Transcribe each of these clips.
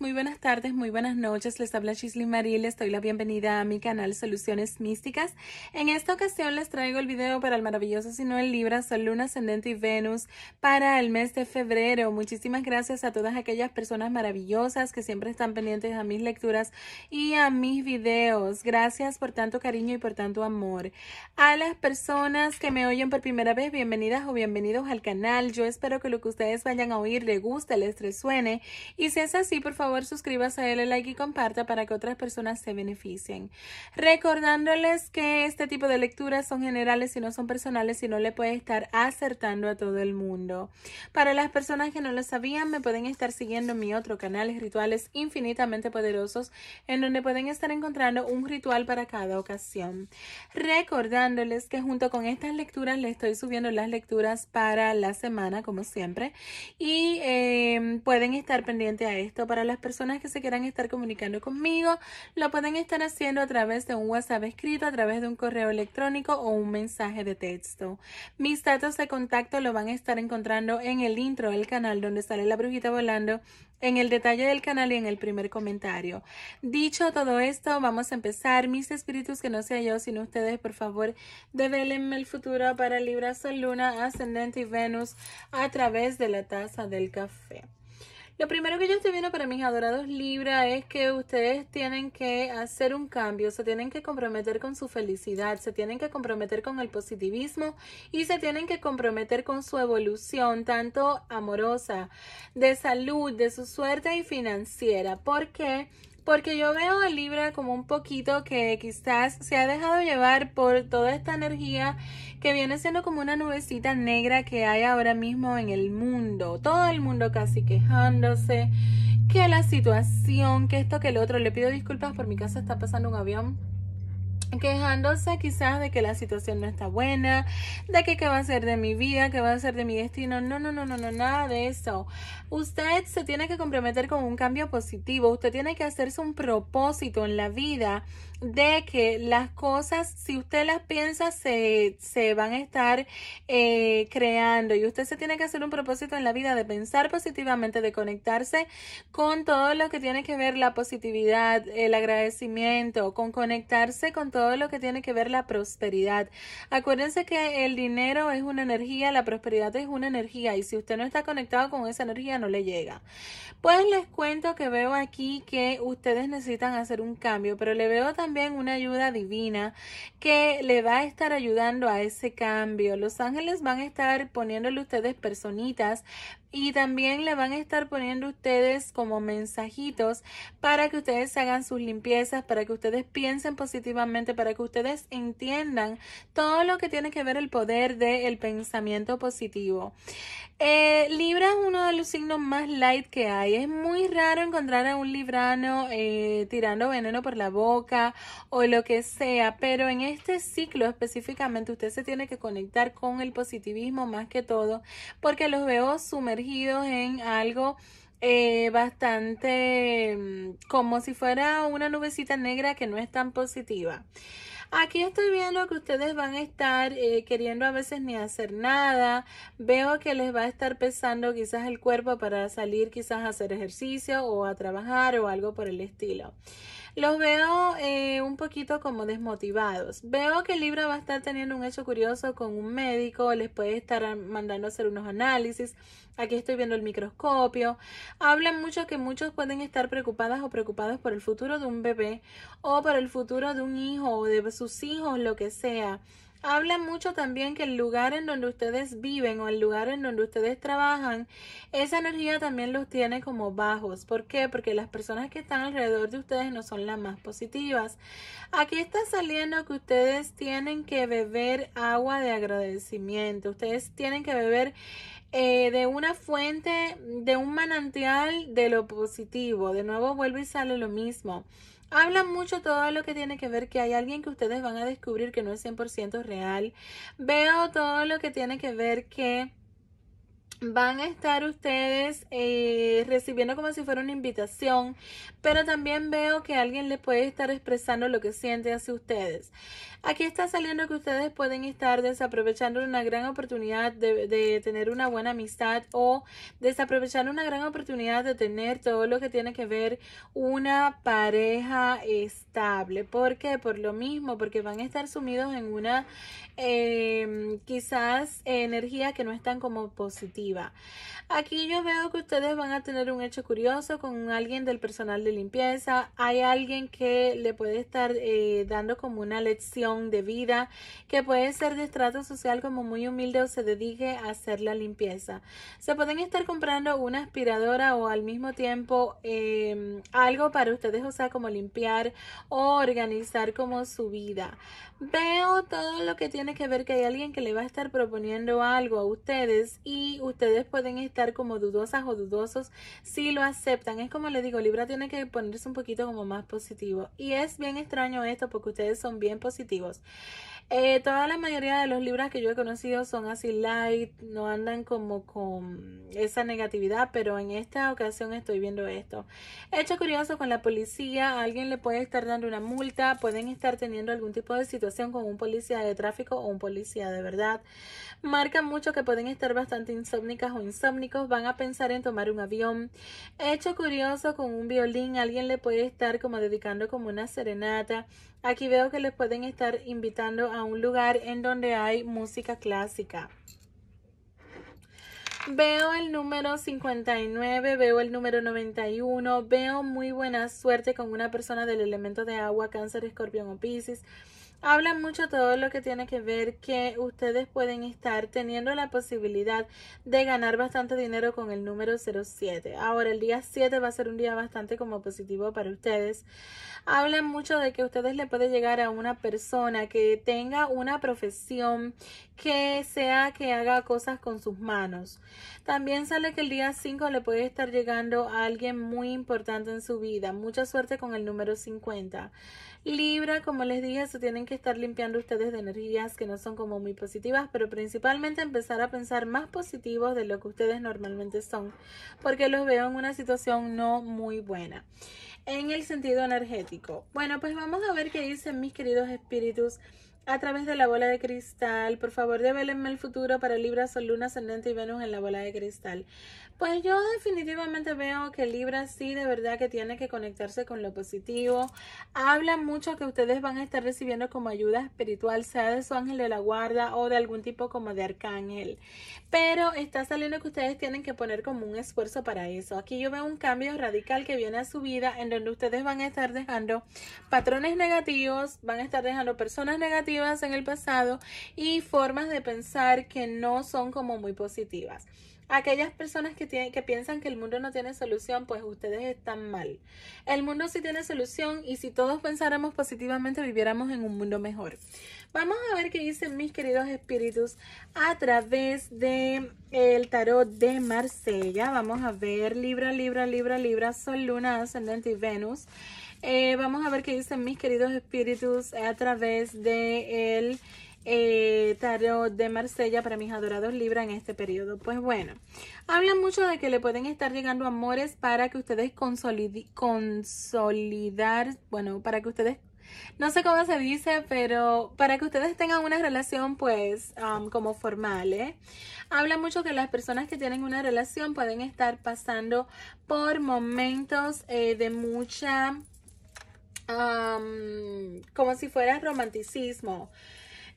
muy buenas tardes, muy buenas noches. Les habla Shisley Marie, les doy la bienvenida a mi canal Soluciones Místicas. En esta ocasión les traigo el video para el maravilloso Sinoel Libra, Sol, Luna, Ascendente y Venus para el mes de febrero. Muchísimas gracias a todas aquellas personas maravillosas que siempre están pendientes a mis lecturas y a mis videos. Gracias por tanto cariño y por tanto amor. A las personas que me oyen por primera vez, bienvenidas o bienvenidos al canal. Yo espero que lo que ustedes vayan a oír les guste, les resuene y si es así, por favor suscríbase, dale like y comparta para que otras personas se beneficien. Recordándoles que este tipo de lecturas son generales y no son personales y no le puede estar acertando a todo el mundo. Para las personas que no lo sabían, me pueden estar siguiendo en mi otro canal, Rituales Infinitamente Poderosos, en donde pueden estar encontrando un ritual para cada ocasión. Recordándoles que junto con estas lecturas le estoy subiendo las lecturas para la semana, como siempre, y eh, pueden estar pendientes a esto para las personas que se quieran estar comunicando conmigo, lo pueden estar haciendo a través de un WhatsApp escrito, a través de un correo electrónico o un mensaje de texto. Mis datos de contacto lo van a estar encontrando en el intro del canal donde sale la brujita volando, en el detalle del canal y en el primer comentario. Dicho todo esto, vamos a empezar. Mis espíritus, que no sea yo sino ustedes, por favor, develenme el futuro para Libra, Sol, Luna, Ascendente y Venus a través de la taza del café. Lo primero que yo estoy viendo para mis adorados Libra es que ustedes tienen que hacer un cambio, se tienen que comprometer con su felicidad, se tienen que comprometer con el positivismo y se tienen que comprometer con su evolución, tanto amorosa, de salud, de su suerte y financiera. porque porque yo veo a Libra como un poquito que quizás se ha dejado llevar por toda esta energía que viene siendo como una nubecita negra que hay ahora mismo en el mundo. Todo el mundo casi quejándose que la situación, que esto, que el otro. Le pido disculpas por mi casa está pasando un avión quejándose quizás de que la situación no está buena, de que qué va a ser de mi vida, qué va a ser de mi destino. No, no, no, no, no, nada de eso. Usted se tiene que comprometer con un cambio positivo, usted tiene que hacerse un propósito en la vida de que las cosas, si usted las piensa, se, van a estar eh, creando y usted se tiene que hacer un propósito en la vida de pensar positivamente, de conectarse con todo lo que tiene que ver la positividad, el agradecimiento, con conectarse con todo lo que tiene que ver la prosperidad. Acuérdense que el dinero es una energía, la prosperidad es una energía y si usted no está conectado con esa energía no le llega. Pues les cuento que veo aquí que ustedes necesitan hacer un cambio, pero le veo también también una ayuda divina que le va a estar ayudando a ese cambio. Los ángeles van a estar poniéndole ustedes personitas y también le van a estar poniendo ustedes como mensajitos para que ustedes hagan sus limpiezas, para que ustedes piensen positivamente, para que ustedes entiendan todo lo que tiene que ver el poder del pensamiento positivo. Eh, Libra es uno de los signos más light que hay. Es muy raro encontrar a un librano eh, tirando veneno por la boca o lo que sea, pero en este ciclo específicamente usted se tiene que conectar con el positivismo más que todo porque los veo sumergidos en algo eh, bastante mm, como si fuera una nubecita negra que no es tan positiva. Aquí estoy viendo que ustedes van a estar eh, queriendo a veces ni hacer nada. Veo que les va a estar pesando quizás el cuerpo para salir quizás a hacer ejercicio o a trabajar o algo por el estilo los veo eh, un poquito como desmotivados. Veo que Libra va a estar teniendo un hecho curioso con un médico, les puede estar mandando a hacer unos análisis. Aquí estoy viendo el microscopio. Hablan mucho que muchos pueden estar preocupadas o preocupados por el futuro de un bebé o por el futuro de un hijo o de sus hijos, lo que sea. Habla mucho también que el lugar en donde ustedes viven o el lugar en donde ustedes trabajan, esa energía también los tiene como bajos. ¿Por qué? Porque las personas que están alrededor de ustedes no son las más positivas. Aquí está saliendo que ustedes tienen que beber agua de agradecimiento. Ustedes tienen que beber eh, de una fuente, de un manantial de lo positivo. De nuevo vuelve y sale lo mismo. Habla mucho todo lo que tiene que ver que hay alguien que ustedes van a descubrir que no es 100% real. Veo todo lo que tiene que ver que van a estar ustedes eh, recibiendo como si fuera una invitación, pero también veo que alguien le puede estar expresando lo que siente hacia ustedes. Aquí está saliendo que ustedes pueden estar desaprovechando una gran oportunidad de, tener una buena amistad o desaprovechando una gran oportunidad de tener todo lo que tiene que ver una pareja estable. ¿Por qué? Por lo mismo, porque van a estar sumidos en una em, quizás energía que no es tan como positiva. Aquí yo veo que ustedes van a tener un hecho curioso con alguien del personal de limpieza. Hay alguien que le puede estar eh, dando como una lección de vida que puede ser de estrato social como muy humilde o se dedique a hacer la limpieza. Se pueden estar comprando una aspiradora o al mismo tiempo em, algo para ustedes, o sea, como limpiar o organizar como su vida. Veo todo lo que tiene que ver que hay alguien que le va a estar proponiendo algo a ustedes y ustedes pueden estar como dudosas o dudosos si lo aceptan. Es como le digo, Libra tiene que ponerse un poquito como más positivo. Y es bien extraño esto porque ustedes son bien positivos eh, toda la mayoría de los libros que yo he conocido son así light, no andan como con esa negatividad, pero en esta ocasión estoy viendo esto. Hecho curioso con la policía, alguien le puede estar dando una multa, pueden estar teniendo algún tipo de situación con un policía de tráfico o un policía de verdad. Marca mucho que pueden estar bastante insómnicas o insómnicos, van a pensar en tomar un avión. Hecho curioso con un violín, alguien le puede estar como dedicando como una serenata. Aquí veo que les pueden estar invitando a un lugar en donde hay música clásica. Veo el número 59, veo el número 91, veo muy buena suerte con una persona del elemento de agua, cáncer, escorpión o piscis habla mucho todo lo que tiene que ver que ustedes pueden estar teniendo la posibilidad de ganar bastante dinero con el número 07. Ahora, el día 7 va a ser un día bastante como positivo para ustedes. Habla mucho de que ustedes le puede llegar a una persona que tenga una profesión que sea que haga cosas con sus manos. También sale que el día 5 le puede estar llegando a alguien muy importante en su vida. Mucha suerte con el número 50. Libra, como les dije, se tienen que estar limpiando ustedes de energías que no son como muy positivas, pero principalmente empezar a pensar más positivos de lo que ustedes normalmente son, porque los veo en una situación no muy buena. En el sentido energético. Bueno, pues vamos a ver qué dicen mis queridos espíritus a través de la bola de cristal. Por favor, develenme el futuro para Libra, Sol, Luna, Ascendente y Venus en la bola de cristal. Pues yo definitivamente veo que Libra sí, de verdad que tiene que conectarse con lo positivo. Habla mucho que ustedes van a estar recibiendo como ayuda espiritual, sea de su ángel de la guarda o de algún tipo como de arcángel. Pero está saliendo que ustedes tienen que poner como un esfuerzo para eso. Aquí yo veo un cambio radical que viene a su vida en donde ustedes van a estar dejando patrones negativos, van a estar dejando personas negativas en el pasado y formas de pensar que no son como muy positivas. Aquellas personas que, tienen, que piensan que el mundo no tiene solución, pues ustedes están mal. El mundo sí tiene solución y si todos pensáramos positivamente, viviéramos en un mundo mejor. Vamos a ver qué dicen mis queridos espíritus a través de el tarot de Marsella. Vamos a ver Libra, Libra, Libra, Libra, Sol, Luna, Ascendente y Venus. Eh, vamos a ver qué dicen mis queridos espíritus a través del eh, tarot de Marsella para mis adorados Libra en este periodo. Pues bueno, habla mucho de que le pueden estar llegando amores para que ustedes consolidar, bueno, para que ustedes no sé cómo se dice, pero para que ustedes tengan una relación pues um, como formal, ¿eh? Habla mucho que las personas que tienen una relación pueden estar pasando por momentos eh, de mucha um, como si fuera romanticismo.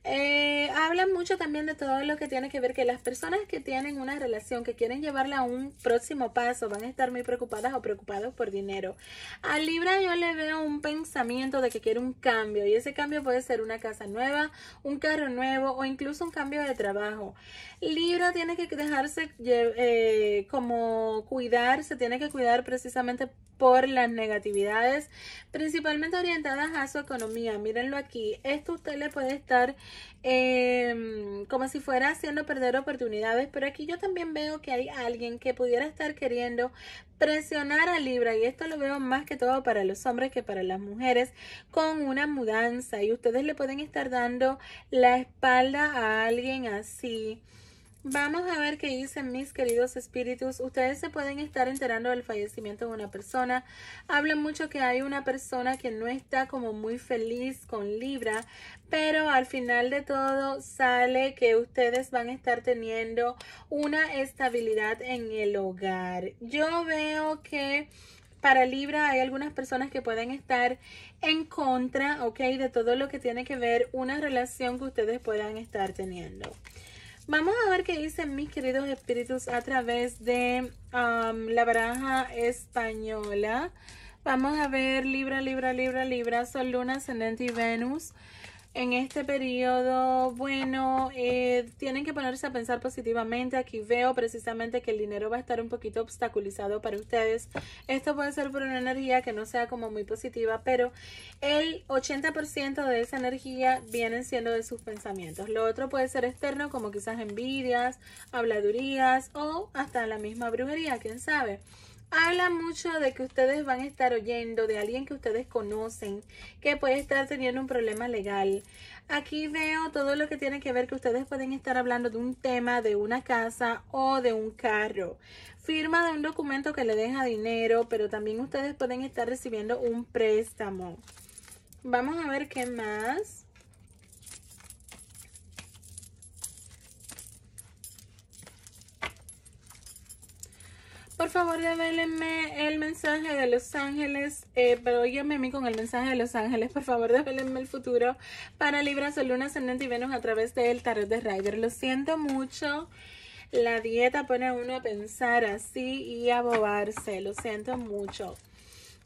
Eh, hablan mucho también de todo lo que tiene que ver que las personas que tienen una relación, que quieren llevarla a un próximo paso, van a estar muy preocupadas o preocupados por dinero. A Libra yo le veo un pensamiento de que quiere un cambio y ese cambio puede ser una casa nueva, un carro nuevo o incluso un cambio de trabajo. Libra tiene que dejarse eh, como cuidar, se tiene que cuidar precisamente por las negatividades, principalmente orientadas a su economía. Mírenlo aquí, esto usted le puede estar Em, como si fuera haciendo perder oportunidades, pero aquí yo también veo que hay alguien que pudiera estar queriendo presionar a Libra, y esto lo veo más que todo para los hombres que para las mujeres, con una mudanza, y ustedes le pueden estar dando la espalda a alguien así. Vamos a ver qué dicen mis queridos espíritus. Ustedes se pueden estar enterando del fallecimiento de una persona. Hablan mucho que hay una persona que no está como muy feliz con Libra, pero al final de todo sale que ustedes van a estar teniendo una estabilidad en el hogar. Yo veo que para Libra hay algunas personas que pueden estar en contra, ¿ok? De todo lo que tiene que ver una relación que ustedes puedan estar teniendo. Vamos a ver qué dicen mis queridos espíritus a través de um, la baraja española. Vamos a ver Libra, Libra, Libra, Libra, Sol, Luna, Ascendente y Venus en este periodo, bueno, eh, tienen que ponerse a pensar positivamente. Aquí veo precisamente que el dinero va a estar un poquito obstaculizado para ustedes. Esto puede ser por una energía que no sea como muy positiva, pero el 80% de esa energía viene siendo de sus pensamientos. Lo otro puede ser externo, como quizás envidias, habladurías o hasta la misma brujería, quién sabe habla mucho de que ustedes van a estar oyendo de alguien que ustedes conocen que puede estar teniendo un problema legal. Aquí veo todo lo que tiene que ver que ustedes pueden estar hablando de un tema, de una casa o de un carro. Firma de un documento que le deja dinero, pero también ustedes pueden estar recibiendo un préstamo. Vamos a ver qué más. Por favor, develenme el mensaje de Los Ángeles, eh, pero óyeme a mí con el mensaje de Los Ángeles. Por favor, develenme el futuro para Libra, Sol, Luna, Ascendente y Venus a través del tarot de Rider. Lo siento mucho. La dieta pone a uno a pensar así y a bobarse. Lo siento mucho.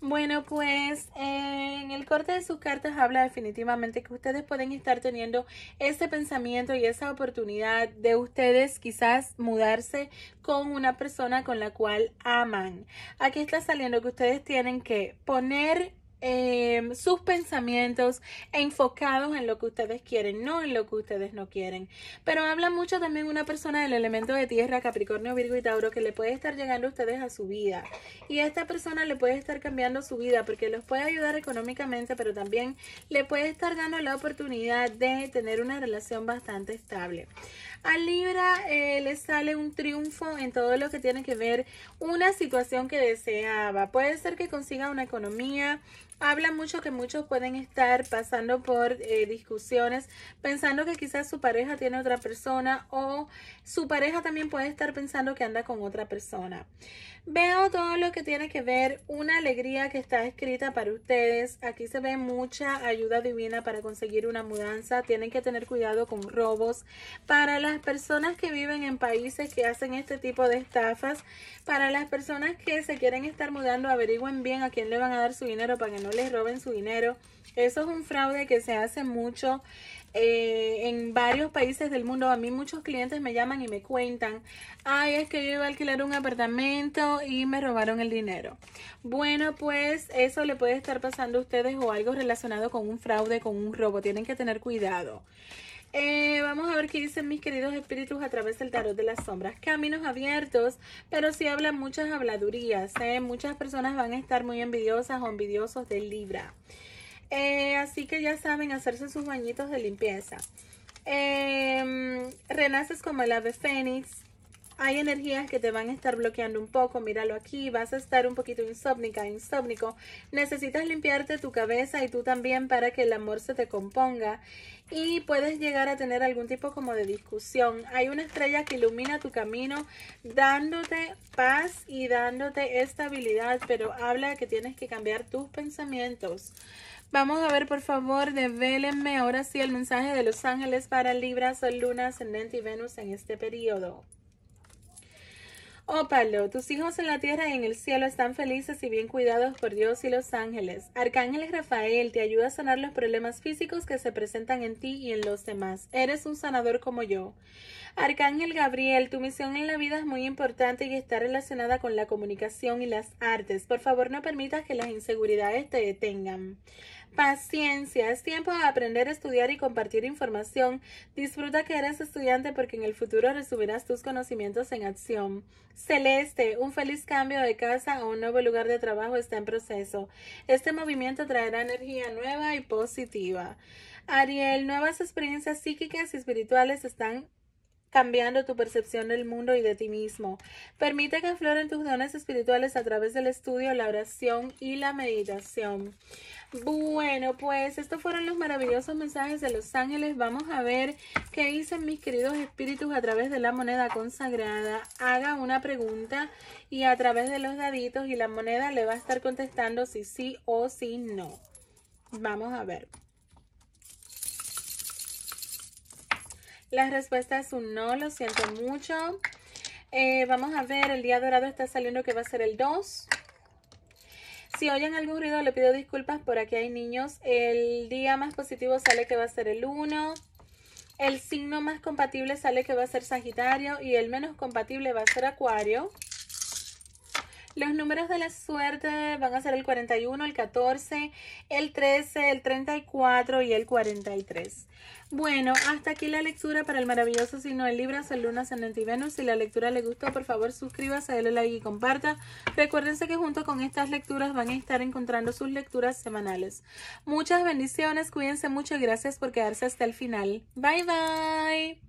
Bueno, pues en el corte de sus cartas habla definitivamente que ustedes pueden estar teniendo ese pensamiento y esa oportunidad de ustedes quizás mudarse con una persona con la cual aman. Aquí está saliendo que ustedes tienen que poner Em, sus pensamientos enfocados en lo que ustedes quieren, no en lo que ustedes no quieren. Pero habla mucho también una persona del elemento de tierra, Capricornio, Virgo y Tauro, que le puede estar llegando a ustedes a su vida. Y a esta persona le puede estar cambiando su vida porque los puede ayudar económicamente, pero también le puede estar dando la oportunidad de tener una relación bastante estable. A Libra eh, le sale un triunfo en todo lo que tiene que ver una situación que deseaba. Puede ser que consiga una economía Habla mucho que muchos pueden estar pasando por eh, discusiones, pensando que quizás su pareja tiene otra persona o su pareja también puede estar pensando que anda con otra persona. Veo todo lo que tiene que ver, una alegría que está escrita para ustedes. Aquí se ve mucha ayuda divina para conseguir una mudanza. Tienen que tener cuidado con robos. Para las personas que viven en países que hacen este tipo de estafas, para las personas que se quieren estar mudando, averigüen bien a quién le van a dar su dinero para que no les roben su dinero. Eso es un fraude que se hace mucho eh, en varios países del mundo. A mí muchos clientes me llaman y me cuentan, ay, es que yo iba a alquilar un apartamento y me robaron el dinero. Bueno, pues eso le puede estar pasando a ustedes o algo relacionado con un fraude, con un robo. Tienen que tener cuidado. Eh, vamos a ver qué dicen mis queridos espíritus a través del tarot de las sombras. Caminos abiertos, pero sí hablan muchas habladurías. ¿eh? Muchas personas van a estar muy envidiosas o envidiosos de Libra. Eh, así que ya saben, hacerse sus bañitos de limpieza. Em, renaces como el ave fénix, hay energías que te van a estar bloqueando un poco, míralo aquí, vas a estar un poquito insómnica, insómnico. Necesitas limpiarte tu cabeza y tú también para que el amor se te componga y puedes llegar a tener algún tipo como de discusión. Hay una estrella que ilumina tu camino dándote paz y dándote estabilidad, pero habla que tienes que cambiar tus pensamientos. Vamos a ver, por favor, devélenme ahora sí el mensaje de los ángeles para Libra, Sol, Luna, Ascendente y Venus en este periodo. Oh tus hijos en la tierra y en el cielo están felices y bien cuidados por Dios y los ángeles. Arcángel Rafael te ayuda a sanar los problemas físicos que se presentan en ti y en los demás. Eres un sanador como yo. Arcángel Gabriel, tu misión en la vida es muy importante y está relacionada con la comunicación y las artes. Por favor, no permitas que las inseguridades te detengan paciencia, es tiempo de aprender, estudiar y compartir información. Disfruta que eres estudiante porque en el futuro recibirás tus conocimientos en acción. Celeste, un feliz cambio de casa a un nuevo lugar de trabajo está en proceso. Este movimiento traerá energía nueva y positiva. Ariel, nuevas experiencias psíquicas y espirituales están cambiando tu percepción del mundo y de ti mismo. Permite que afloren tus dones espirituales a través del estudio, la oración y la meditación. Bueno, pues estos fueron los maravillosos mensajes de los ángeles. Vamos a ver qué dicen mis queridos espíritus a través de la moneda consagrada. Haga una pregunta y a través de los daditos y la moneda le va a estar contestando si sí o si no. Vamos a ver. La respuesta es un no, lo siento mucho. Eh, vamos a ver, el día dorado está saliendo que va a ser el 2. Si oyen algún ruido, le pido disculpas, por aquí hay niños. El día más positivo sale que va a ser el 1. El signo más compatible sale que va a ser Sagitario y el menos compatible va a ser Acuario. Los números de la suerte van a ser el 41, el 14, el 13, el 34 y el 43. Bueno, hasta aquí la lectura para el maravilloso signo de Libra, Sol, Luna, Ascendente y Venus. Si la lectura le gustó, por favor suscríbase, denle like y comparta. Recuérdense que junto con estas lecturas van a estar encontrando sus lecturas semanales. Muchas bendiciones, cuídense mucho y gracias por quedarse hasta el final. Bye bye.